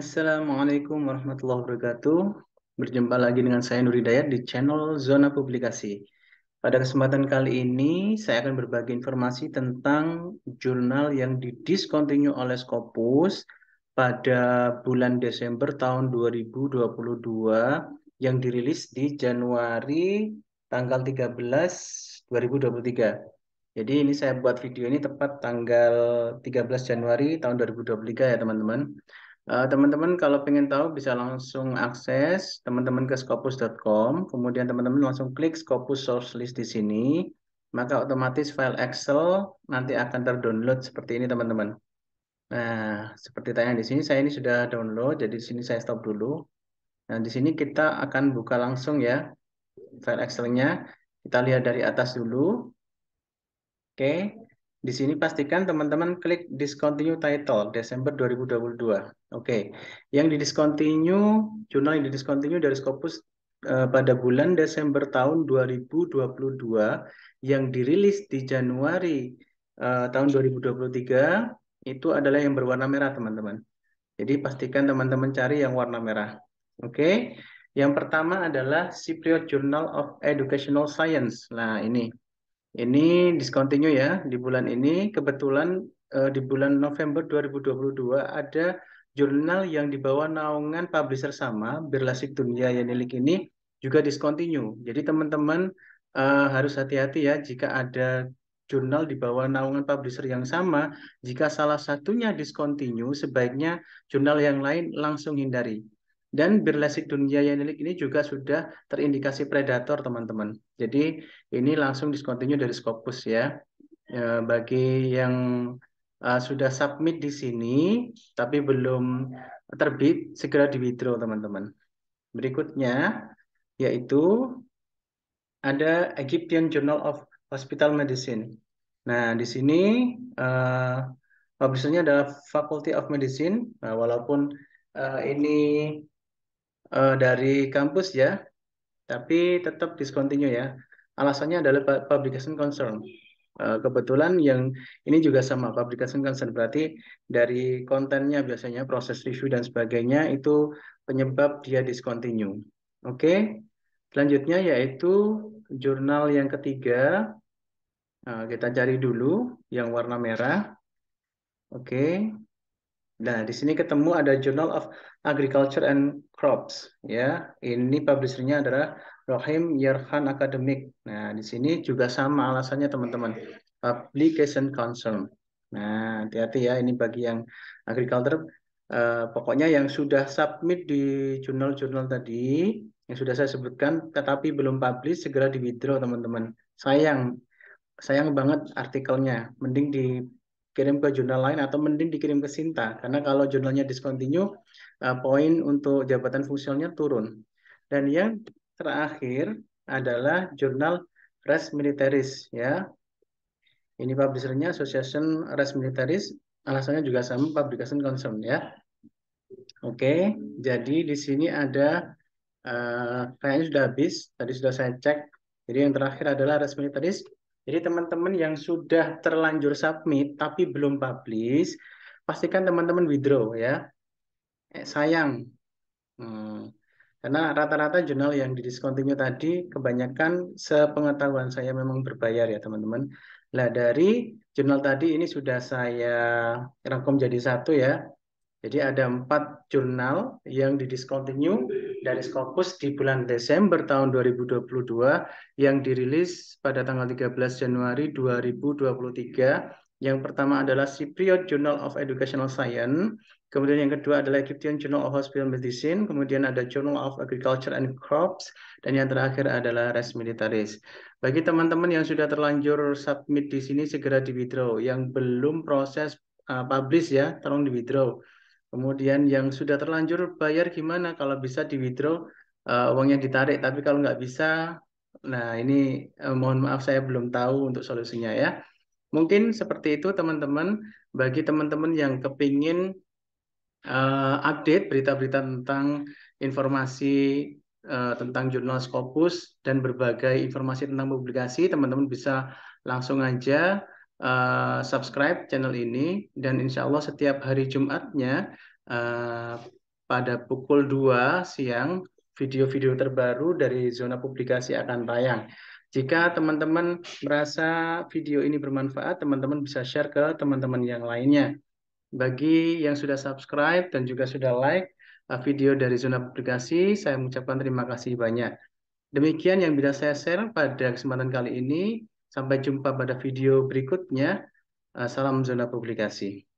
Assalamualaikum warahmatullahi wabarakatuh. Berjumpa lagi dengan saya Nur Hidayat di channel Zona Publikasi. Pada kesempatan kali ini, saya akan berbagi informasi tentang jurnal yang didiskontinue oleh Scopus pada bulan Desember tahun 2022 yang dirilis di Januari tanggal 13 2023. Jadi ini saya buat video ini tepat tanggal 13 Januari tahun 2023 ya teman-teman. Eh, teman-teman uh, kalau ingin tahu bisa langsung akses teman-teman ke scopus.com, kemudian teman-teman langsung klik Scopus Source List di sini, maka otomatis file Excel nanti akan terdownload seperti ini teman-teman. Nah, seperti tanya di sini, saya ini sudah download, jadi di sini saya stop dulu. Nah, di sini kita akan buka langsung ya file Excel-nya. Kita lihat dari atas dulu. Oke, di sini pastikan teman-teman klik discontinue title Desember 2022. Oke, okay. yang di discontinue, jurnal yang di discontinue dari Scopus eh, pada bulan Desember tahun 2022 yang dirilis di Januari eh, tahun 2023 itu adalah yang berwarna merah teman-teman. Jadi pastikan teman-teman cari yang warna merah. Oke, okay. yang pertama adalah Cypriot Journal of Educational Science. Nah ini ini discontinue ya di bulan ini. Kebetulan uh, di bulan November 2022 ada jurnal yang dibawa naungan publisher sama Birlasik Dunia Yenilik ini juga discontinue. Jadi teman-teman uh, harus hati-hati ya jika ada jurnal di bawah naungan publisher yang sama, jika salah satunya discontinue, sebaiknya jurnal yang lain langsung hindari. Dan birlesik dunia yang ini juga sudah terindikasi predator, teman-teman. Jadi ini langsung discontinue dari Scopus ya. ya bagi yang eh, sudah submit di sini, tapi belum terbit, segera di withdraw, teman-teman. Berikutnya, yaitu ada Egyptian Journal of Hospital Medicine. Nah, di sini uh, adalah Faculty of Medicine. Nah, walaupun uh, ini uh, dari kampus ya, tapi tetap discontinue ya. Alasannya adalah publication concern. Uh, kebetulan yang ini juga sama publication concern berarti dari kontennya biasanya proses review dan sebagainya itu penyebab dia discontinue. Oke, okay? selanjutnya yaitu jurnal yang ketiga Nah, kita cari dulu yang warna merah. Oke. Okay. Nah, di sini ketemu ada Journal of Agriculture and Crops. Ya, ini publishernya adalah Rohim Yerhan Academic. Nah, di sini juga sama alasannya teman-teman. Publication concern. Nah, hati-hati ya, ini bagi yang agriculture. Eh, pokoknya yang sudah submit di jurnal-jurnal tadi, yang sudah saya sebutkan, tetapi belum publish, segera di withdraw teman-teman. Sayang, sayang banget artikelnya. Mending di kirim ke jurnal lain atau mending dikirim ke Sinta karena kalau jurnalnya discontinue uh, poin untuk jabatan fungsionalnya turun dan yang terakhir adalah jurnal Res Militaris ya ini publishernya Association Res Militaris alasannya juga sama publication concern ya oke jadi di sini ada uh, kayaknya sudah habis tadi sudah saya cek jadi yang terakhir adalah Res Militaris jadi teman-teman yang sudah terlanjur submit tapi belum publish, pastikan teman-teman withdraw ya. Eh, sayang. Hmm. Karena rata-rata jurnal yang didiskontinue tadi kebanyakan sepengetahuan saya memang berbayar ya teman-teman. Nah dari jurnal tadi ini sudah saya rangkum jadi satu ya. Jadi ada empat jurnal yang didiscontinue dari Scopus di bulan Desember tahun 2022 yang dirilis pada tanggal 13 Januari 2023. Yang pertama adalah Cypriot Journal of Educational Science, kemudian yang kedua adalah Egyptian Journal of Hospital Medicine, kemudian ada Journal of Agriculture and Crops, dan yang terakhir adalah Res Militaris. Bagi teman-teman yang sudah terlanjur submit di sini segera di withdraw, yang belum proses uh, publish ya, tolong di withdraw Kemudian yang sudah terlanjur bayar gimana kalau bisa di withdraw uh, uangnya ditarik, tapi kalau nggak bisa, nah ini uh, mohon maaf saya belum tahu untuk solusinya ya. Mungkin seperti itu teman-teman. Bagi teman-teman yang kepingin uh, update berita-berita tentang informasi uh, tentang jurnal Scopus dan berbagai informasi tentang publikasi, teman-teman bisa langsung aja uh, subscribe channel ini dan insya Allah setiap hari Jumatnya uh, pada pukul 2 siang video-video terbaru dari zona publikasi akan tayang. Jika teman-teman merasa video ini bermanfaat, teman-teman bisa share ke teman-teman yang lainnya. Bagi yang sudah subscribe dan juga sudah like eh, video dari zona publikasi, saya mengucapkan terima kasih banyak. Demikian yang bisa saya share pada kesempatan kali ini. Sampai jumpa pada video berikutnya. Salam zona publikasi.